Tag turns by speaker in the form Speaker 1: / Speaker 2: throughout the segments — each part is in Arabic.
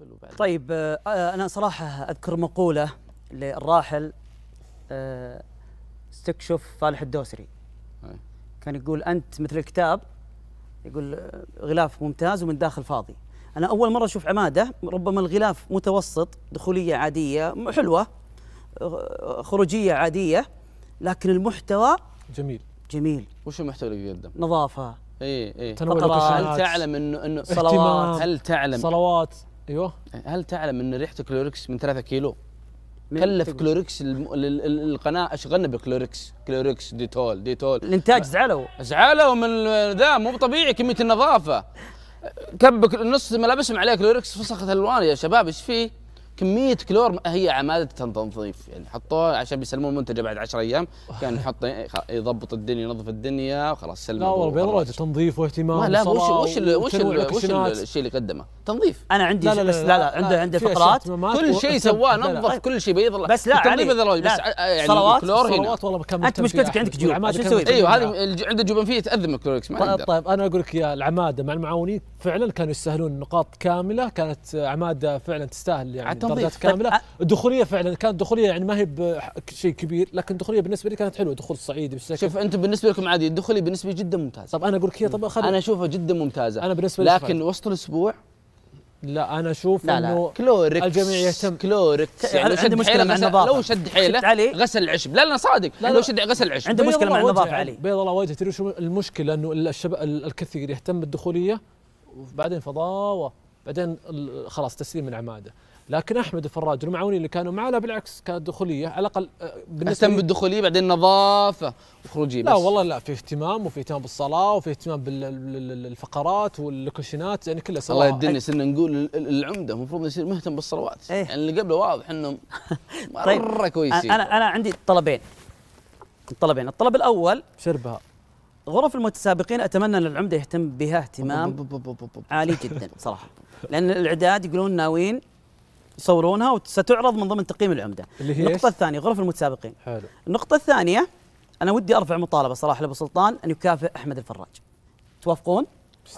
Speaker 1: وبعد
Speaker 2: طيب آه، آه، انا صراحه اذكر مقوله للراحل استكشف آه، صالح الدوسري إيه. كان يقول انت مثل الكتاب يقول غلاف ممتاز ومن داخل فاضي انا اول مره اشوف عماده ربما الغلاف متوسط دخوليه عاديه حلوه خروجيه عاديه لكن المحتوى جميل جميل وش المحتوى اللي يقدم نظافه اي اي هل تعلم انه انه صلوات هل تعلم صلوات ايوه
Speaker 1: هل تعلم ان ريحه كلوركس من 3 كيلو؟ كلف كلوركس القناه اشغلنا بكلوركس كلوركس ديتول ديتول الانتاج زعلوا زعلوا من ذا مو طبيعي كميه النظافه كب نص ملابسهم عليه كلوركس فسخت الوان يا شباب ايش فيه؟ كميه كلور هي عماده تنظيف يعني حطوه عشان بيسلمون منتجه بعد 10 ايام كان يحط يضبط الدنيا ينظف الدنيا وخلاص سلموا لا والله
Speaker 3: بيض تنظيف واهتمام لا وش وش وش وش الشيء اللي قدمه تنظيف انا عندي لا لا لا, لا, لا, لا عنده عنده فقرات كل شيء سواه نظف
Speaker 1: كل شيء بيض بس لا علي بس آه، يعني صلوات كلور هنا صلوات والله بكمل انت مشكلتك عندك جيوب ايوه هذه
Speaker 3: عنده جبن فيه تاذم الكلوركس طيب انا اقول لك يا العماده مع المعاونين فعلا كانوا يستاهلون نقاط كامله كانت عماده فعلا تستاهل يعني درجات كامله الدخوليه فعلا كانت دخوليه يعني ما هي بشيء كبير لكن الدخوليه بالنسبه لي كانت حلوه دخول الصعيدي شوف انتم بالنسبه لكم عادي الدخولي بالنسبه لي جدا ممتاز طب انا اقول لك هي طب خلي... انا اشوفها جدا ممتازه انا بالنسبه لي لكن وسط الاسبوع لا انا اشوف لا لا. كلوركس الجميع يهتم كلوركس يعني لو شد مشكله مع النظافه لو شد
Speaker 1: حيله علي غسل العشب لا لا صادق لا لا لو شد غسل العشب عنده مشكله مع النظافه علي
Speaker 3: بيض الله وجهه تدري شو المشكله انه الشباب الكثير يهتم بالدخوليه وبعدين فضاوه بعدين خلاص تسليم من عماده لكن احمد الفراج المعاونين اللي كانوا معاه لا بالعكس كانت دخوليه على الاقل آه، بالنسبه اهتم بالدخوليه بعدين نظافه وخروجيه لا والله لا في اهتمام وفي اهتمام بالصلاه وفي اهتمام بالفقرات والكوشنات يعني كلها صلاه الله يدني
Speaker 1: صرنا نقول العمده
Speaker 2: المفروض يصير مهتم بالصلوات ايه؟ يعني اللي قبله واضح انهم طيب، مره طيب كويسين انا انا عندي طلبين الطلبين الطلب الاول شربها غرف المتسابقين اتمنى ان العمده يهتم بها اهتمام عالي جدا صراحه لان الاعداد يقولون ناويين يصورونها وستعرض من ضمن تقييم العمده اللي هي النقطه الثانيه غرف المتسابقين حلو النقطه الثانيه انا ودي ارفع مطالبه صراحه لابو سلطان ان يكافئ احمد الفراج توافقون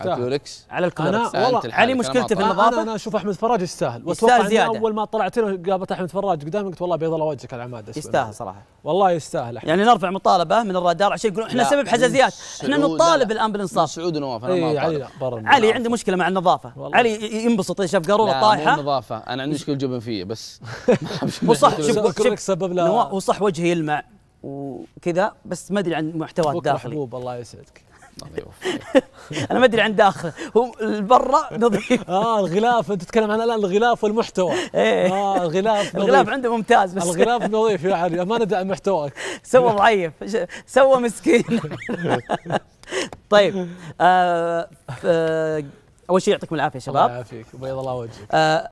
Speaker 3: كلوركس على الكلوركس انا والله علي مشكلته في النظافه انا
Speaker 2: اشوف احمد فراج يستاهل يستاهل زياده
Speaker 3: اول ما طلعت له قابلت احمد فراج قدامي قلت والله بيض الله وجهك العماد يستاهل صراحه
Speaker 2: والله يستاهل أحمد. يعني نرفع مطالبه من الرادار عشان يقولون احنا سبب حزازيات احنا نطالب الان بالانصاف سعود نواف انا ما إيه، علي علي عنده مشكله مع النظافه علي ينبسط شاف قاروره طايحه
Speaker 1: مو انا عندي مشكله جبن بس وصح شوف
Speaker 2: سبب له وصح وجهه يلمع وكذا بس ما ادري عن محتوى الداخلي محبوب الله يسعدك طيب، طيب. انا ما ادري عن داخله هو برا نظيف اه الغلاف انت تتكلم عن الان
Speaker 3: الغلاف والمحتوى ايه اه الغلاف نظيف الغلاف عنده ممتاز بس الغلاف نظيف يا علي ما ندعم
Speaker 2: محتواك سوى ضعيف سوى مسكين طيب آه،, آه اول شيء يعطيكم العافيه شباب الله يعافيك بيض الله وجهك آه